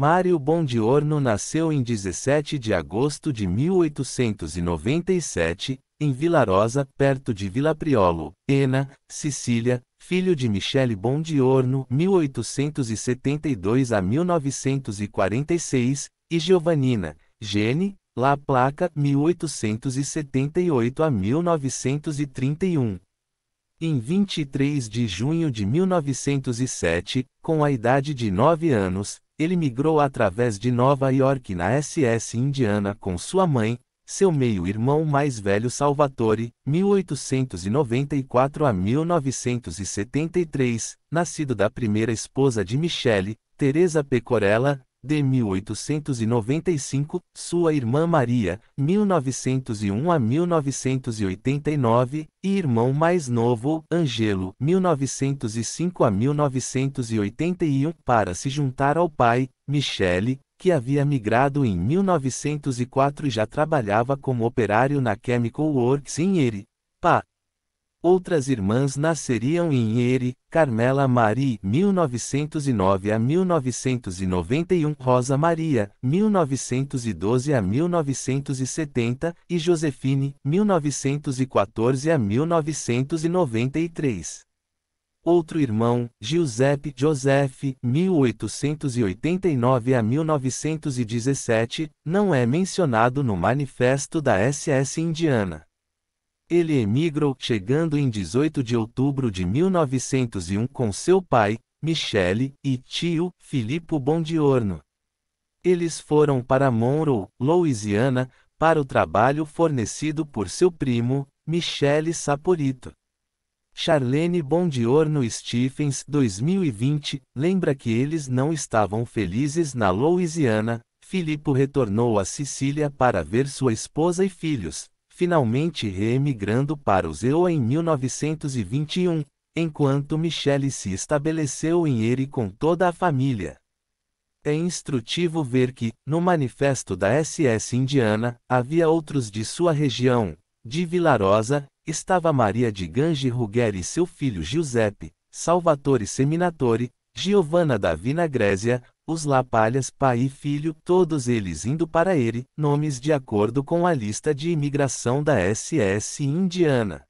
Mário Bondiorno nasceu em 17 de agosto de 1897, em Vilarosa, perto de Vila Priolo, Ena, Sicília, filho de Michele Bondiorno, 1872 a 1946, e Giovannina, Gene, La Placa, 1878 a 1931. Em 23 de junho de 1907, com a idade de 9 anos, ele migrou através de Nova York na SS Indiana com sua mãe, seu meio-irmão mais velho Salvatore, 1894 a 1973, nascido da primeira esposa de Michele, Teresa Pecorella, de 1895, sua irmã Maria, 1901 a 1989, e irmão mais novo, Angelo, 1905 a 1981, para se juntar ao pai, Michele, que havia migrado em 1904 e já trabalhava como operário na Chemical Works em Erie, Pa, Outras irmãs nasceriam em Iere, Carmela Marie, 1909 a 1991, Rosa Maria, 1912 a 1970 e Josefine, 1914 a 1993. Outro irmão, Giuseppe Joseph, 1889 a 1917, não é mencionado no manifesto da SS indiana. Ele emigrou, chegando em 18 de outubro de 1901 com seu pai, Michele, e tio, Filippo Bondiorno. Eles foram para Monroe, Louisiana, para o trabalho fornecido por seu primo, Michele Saporito. Charlene Bondiorno Stephens 2020 lembra que eles não estavam felizes na Louisiana. Filipe retornou à Sicília para ver sua esposa e filhos, finalmente reemigrando para o ZEO em 1921, enquanto Michele se estabeleceu em Erie com toda a família. É instrutivo ver que, no manifesto da SS indiana, havia outros de sua região. De Vilarosa, estava Maria de Gange Ruggeri e seu filho Giuseppe, Salvatore Seminatore, Giovanna da Vina Grésia, os Lapalhas, pai e filho, todos eles indo para ele, nomes de acordo com a lista de imigração da SS indiana.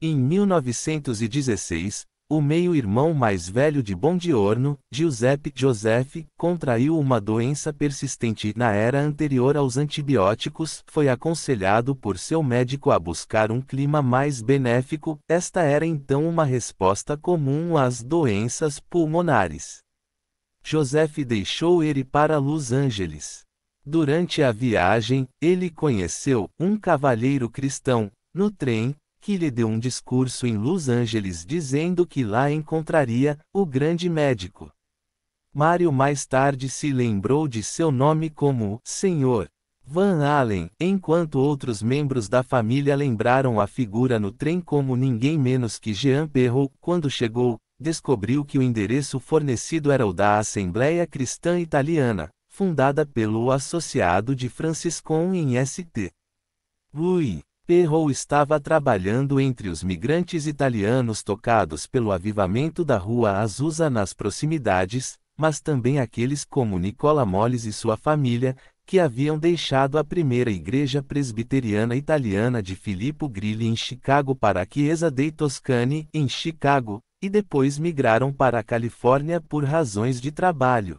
Em 1916, o meio-irmão mais velho de Bondiorno, Giuseppe Joseph, contraiu uma doença persistente na era anterior aos antibióticos, foi aconselhado por seu médico a buscar um clima mais benéfico, esta era então uma resposta comum às doenças pulmonares. Joseph deixou ele para Los Angeles. Durante a viagem, ele conheceu um cavalheiro cristão, no trem, que lhe deu um discurso em Los Angeles dizendo que lá encontraria o grande médico. Mário mais tarde se lembrou de seu nome como Senhor Van Allen, enquanto outros membros da família lembraram a figura no trem como ninguém menos que Jean Perrault quando chegou, descobriu que o endereço fornecido era o da Assembleia Cristã Italiana, fundada pelo associado de Franciscon em St. Louis. Perro estava trabalhando entre os migrantes italianos tocados pelo avivamento da Rua Azusa nas proximidades, mas também aqueles como Nicola Molles e sua família, que haviam deixado a primeira igreja presbiteriana italiana de Filippo Grilli em Chicago para a Chiesa dei Toscani, em Chicago, e depois migraram para a Califórnia por razões de trabalho.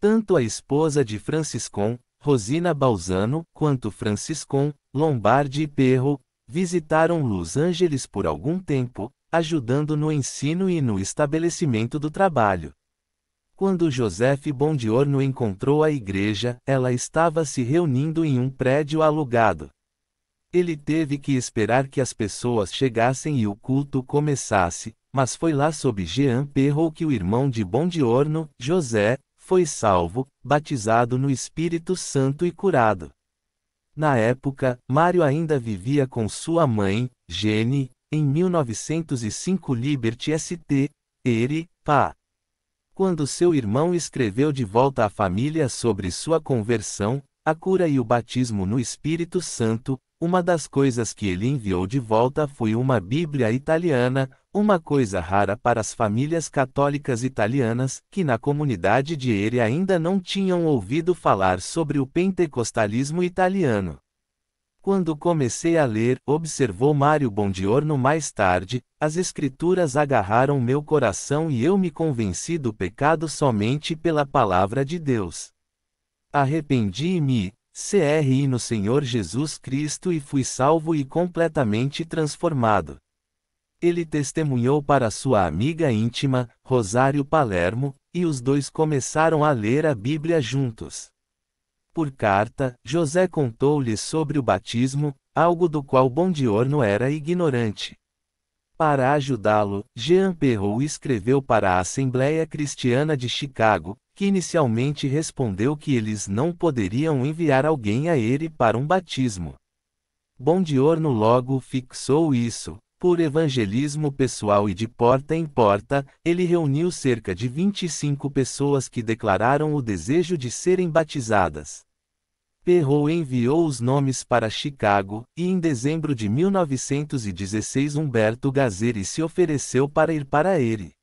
Tanto a esposa de Franciscon, Rosina Balzano, quanto Franciscon, Lombardi e Perro, visitaram Los Angeles por algum tempo, ajudando no ensino e no estabelecimento do trabalho. Quando Joseph Bondiorno encontrou a igreja, ela estava se reunindo em um prédio alugado. Ele teve que esperar que as pessoas chegassem e o culto começasse, mas foi lá sob Jean Perrault que o irmão de Bondiorno, José, foi salvo, batizado no Espírito Santo e curado. Na época, Mário ainda vivia com sua mãe, Gene, em 1905 Liberty St. Eri, Pá. Quando seu irmão escreveu de volta à família sobre sua conversão, a cura e o batismo no Espírito Santo, uma das coisas que ele enviou de volta foi uma Bíblia italiana, uma coisa rara para as famílias católicas italianas, que na comunidade de ele ainda não tinham ouvido falar sobre o pentecostalismo italiano. Quando comecei a ler, observou Mário Bondiorno mais tarde, as escrituras agarraram meu coração e eu me convenci do pecado somente pela palavra de Deus. Arrependi-me, CRI no Senhor Jesus Cristo e fui salvo e completamente transformado. Ele testemunhou para sua amiga íntima, Rosário Palermo, e os dois começaram a ler a Bíblia juntos. Por carta, José contou-lhe sobre o batismo, algo do qual Bondiorno era ignorante. Para ajudá-lo, Jean Perrault escreveu para a Assembleia Cristiana de Chicago, que inicialmente respondeu que eles não poderiam enviar alguém a ele para um batismo. Bondiorno logo fixou isso. Por evangelismo pessoal e de porta em porta, ele reuniu cerca de 25 pessoas que declararam o desejo de serem batizadas. Perrault enviou os nomes para Chicago, e em dezembro de 1916 Humberto Gazeri se ofereceu para ir para ele.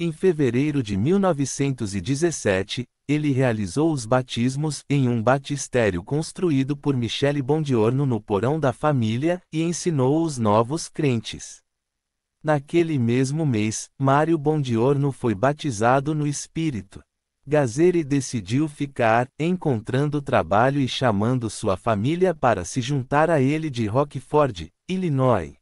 Em fevereiro de 1917, ele realizou os batismos em um batistério construído por Michele Bondiorno no porão da família e ensinou os novos crentes. Naquele mesmo mês, Mário Bondiorno foi batizado no Espírito. Gazeri decidiu ficar, encontrando trabalho e chamando sua família para se juntar a ele de Rockford, Illinois.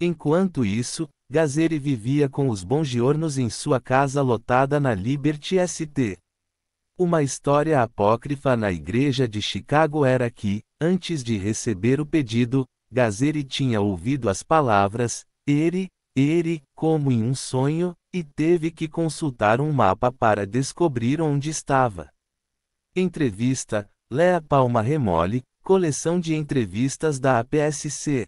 Enquanto isso, Gazeri vivia com os bongiornos em sua casa lotada na Liberty St. Uma história apócrifa na igreja de Chicago era que, antes de receber o pedido, Gazeri tinha ouvido as palavras, Ere, Ere, como em um sonho, e teve que consultar um mapa para descobrir onde estava. Entrevista, Lea Palma Remole, coleção de entrevistas da APSC.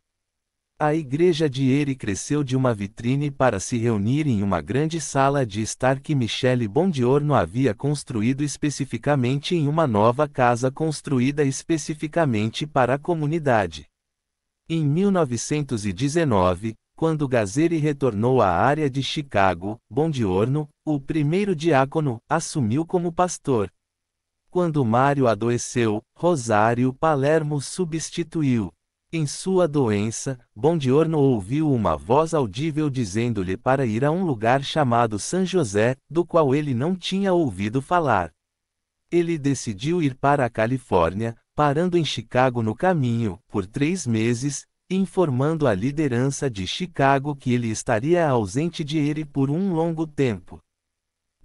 A igreja de Eri cresceu de uma vitrine para se reunir em uma grande sala de estar que Michele Bondiorno havia construído especificamente em uma nova casa construída especificamente para a comunidade. Em 1919, quando Gazeri retornou à área de Chicago, Bondiorno, o primeiro diácono, assumiu como pastor. Quando Mário adoeceu, Rosário Palermo substituiu. Em sua doença, Bondiorno ouviu uma voz audível dizendo-lhe para ir a um lugar chamado San José, do qual ele não tinha ouvido falar. Ele decidiu ir para a Califórnia, parando em Chicago no caminho, por três meses, informando a liderança de Chicago que ele estaria ausente de ele por um longo tempo.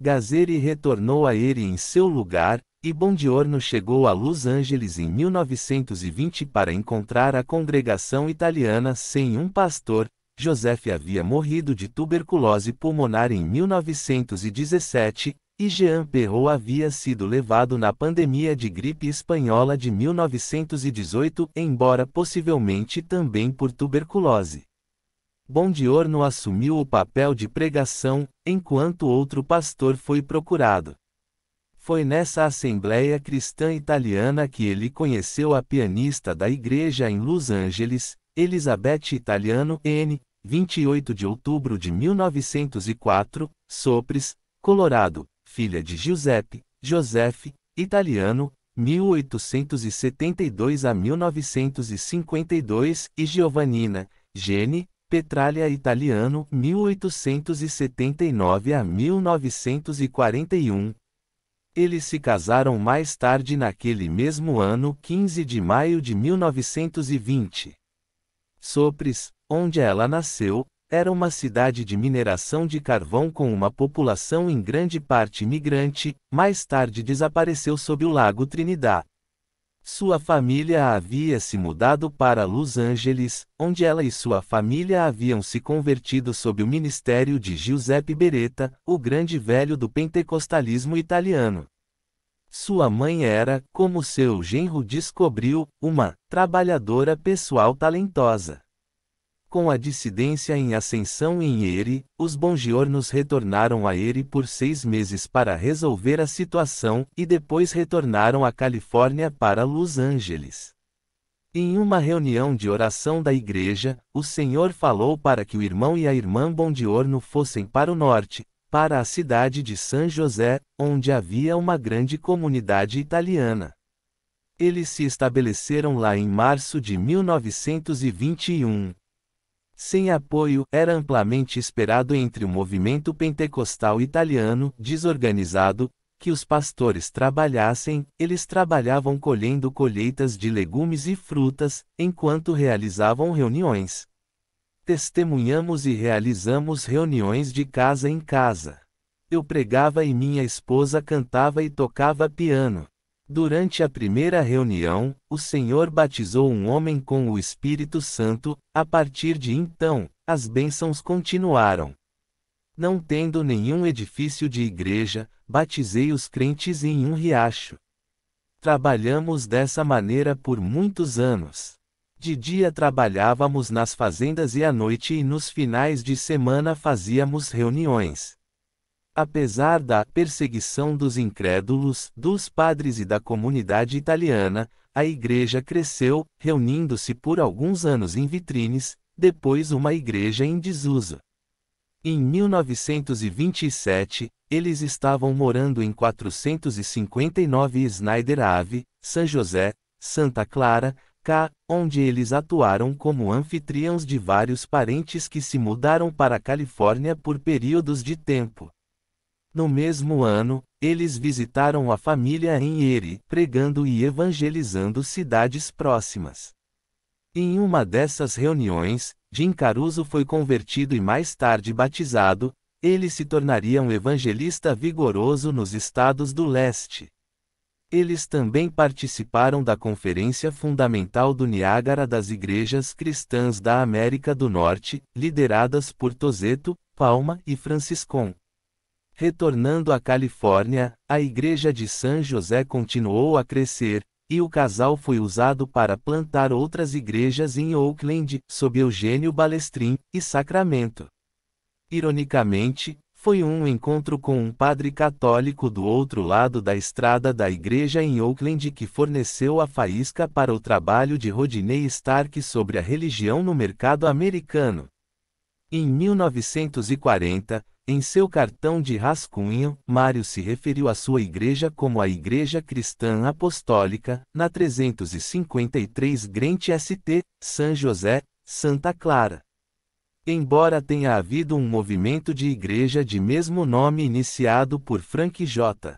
Gazeri retornou a ele em seu lugar, e Bondiorno chegou a Los Angeles em 1920 para encontrar a congregação italiana sem um pastor. Joseph havia morrido de tuberculose pulmonar em 1917, e Jean Perrault havia sido levado na pandemia de gripe espanhola de 1918, embora possivelmente também por tuberculose. Bondiorno assumiu o papel de pregação, enquanto outro pastor foi procurado. Foi nessa Assembleia Cristã Italiana que ele conheceu a pianista da igreja em Los Angeles, Elizabeth Italiano N., 28 de outubro de 1904, Sopres, Colorado, filha de Giuseppe, Joseph, italiano, 1872 a 1952, e Giovannina, Gene, Petralia italiano, 1879 a 1941, eles se casaram mais tarde naquele mesmo ano, 15 de maio de 1920. Sopres, onde ela nasceu, era uma cidade de mineração de carvão com uma população em grande parte imigrante, mais tarde desapareceu sob o Lago Trinidad. Sua família havia se mudado para Los Angeles, onde ela e sua família haviam se convertido sob o ministério de Giuseppe Beretta, o grande velho do pentecostalismo italiano. Sua mãe era, como seu genro descobriu, uma trabalhadora pessoal talentosa. Com a dissidência em ascensão em Eri, os Bongiornos retornaram a Eri por seis meses para resolver a situação e depois retornaram à Califórnia para Los Angeles. Em uma reunião de oração da igreja, o Senhor falou para que o irmão e a irmã bongiorno fossem para o norte, para a cidade de San José, onde havia uma grande comunidade italiana. Eles se estabeleceram lá em março de 1921 sem apoio, era amplamente esperado entre o movimento pentecostal italiano, desorganizado, que os pastores trabalhassem, eles trabalhavam colhendo colheitas de legumes e frutas, enquanto realizavam reuniões. Testemunhamos e realizamos reuniões de casa em casa. Eu pregava e minha esposa cantava e tocava piano. Durante a primeira reunião, o Senhor batizou um homem com o Espírito Santo, a partir de então, as bênçãos continuaram. Não tendo nenhum edifício de igreja, batizei os crentes em um riacho. Trabalhamos dessa maneira por muitos anos. De dia trabalhávamos nas fazendas e à noite e nos finais de semana fazíamos reuniões. Apesar da perseguição dos incrédulos, dos padres e da comunidade italiana, a igreja cresceu, reunindo-se por alguns anos em vitrines, depois uma igreja em desuso. Em 1927, eles estavam morando em 459 Snyder Ave, São José, Santa Clara, Cá, onde eles atuaram como anfitriãos de vários parentes que se mudaram para a Califórnia por períodos de tempo. No mesmo ano, eles visitaram a família em Eri, pregando e evangelizando cidades próximas. Em uma dessas reuniões, Jim Caruso foi convertido e mais tarde batizado, ele se tornaria um evangelista vigoroso nos estados do leste. Eles também participaram da Conferência Fundamental do Niágara das Igrejas Cristãs da América do Norte, lideradas por Tozeto, Palma e Franciscon. Retornando à Califórnia, a igreja de San José continuou a crescer, e o casal foi usado para plantar outras igrejas em Oakland, sob Eugênio Balestrin, e Sacramento. Ironicamente, foi um encontro com um padre católico do outro lado da estrada da igreja em Oakland que forneceu a faísca para o trabalho de Rodney Stark sobre a religião no mercado americano. Em 1940, em seu cartão de rascunho, Mário se referiu à sua igreja como a Igreja Cristã Apostólica, na 353 Grente ST, São José, Santa Clara. Embora tenha havido um movimento de igreja de mesmo nome iniciado por Frank J.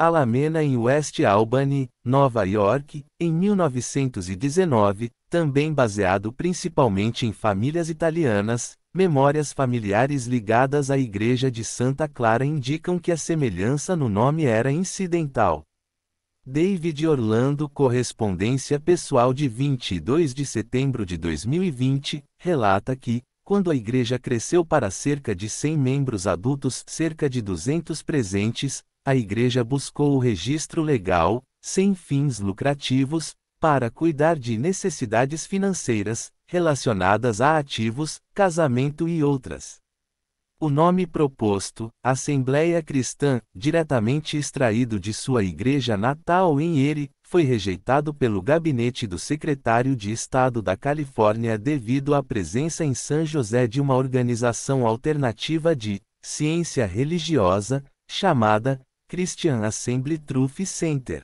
Alameda em West Albany, Nova York, em 1919, também baseado principalmente em famílias italianas, memórias familiares ligadas à Igreja de Santa Clara indicam que a semelhança no nome era incidental. David Orlando Correspondência pessoal de 22 de setembro de 2020, relata que, quando a igreja cresceu para cerca de 100 membros adultos, cerca de 200 presentes, a Igreja buscou o registro legal, sem fins lucrativos, para cuidar de necessidades financeiras, relacionadas a ativos, casamento e outras. O nome proposto, Assembleia Cristã, diretamente extraído de sua igreja natal em Erie, foi rejeitado pelo gabinete do secretário de Estado da Califórnia devido à presença em San José de uma organização alternativa de ciência religiosa, chamada Christian Assembly Truth Center.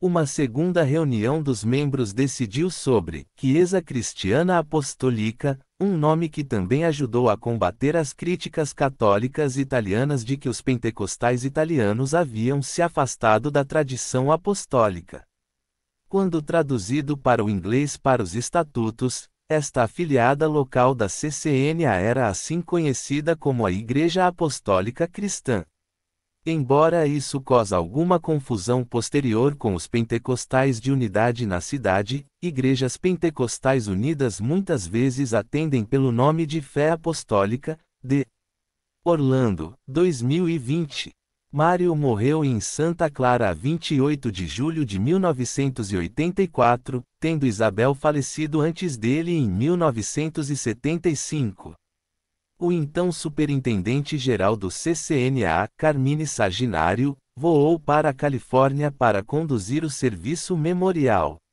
Uma segunda reunião dos membros decidiu sobre Chiesa Cristiana Apostólica, um nome que também ajudou a combater as críticas católicas italianas de que os pentecostais italianos haviam se afastado da tradição apostólica. Quando traduzido para o inglês para os estatutos, esta afiliada local da CCNA era assim conhecida como a Igreja Apostólica Cristã. Embora isso cause alguma confusão posterior com os pentecostais de unidade na cidade, igrejas pentecostais unidas muitas vezes atendem pelo nome de fé apostólica, de Orlando, 2020. Mário morreu em Santa Clara a 28 de julho de 1984, tendo Isabel falecido antes dele em 1975. O então superintendente-geral do CCNA, Carmine Saginário, voou para a Califórnia para conduzir o serviço memorial.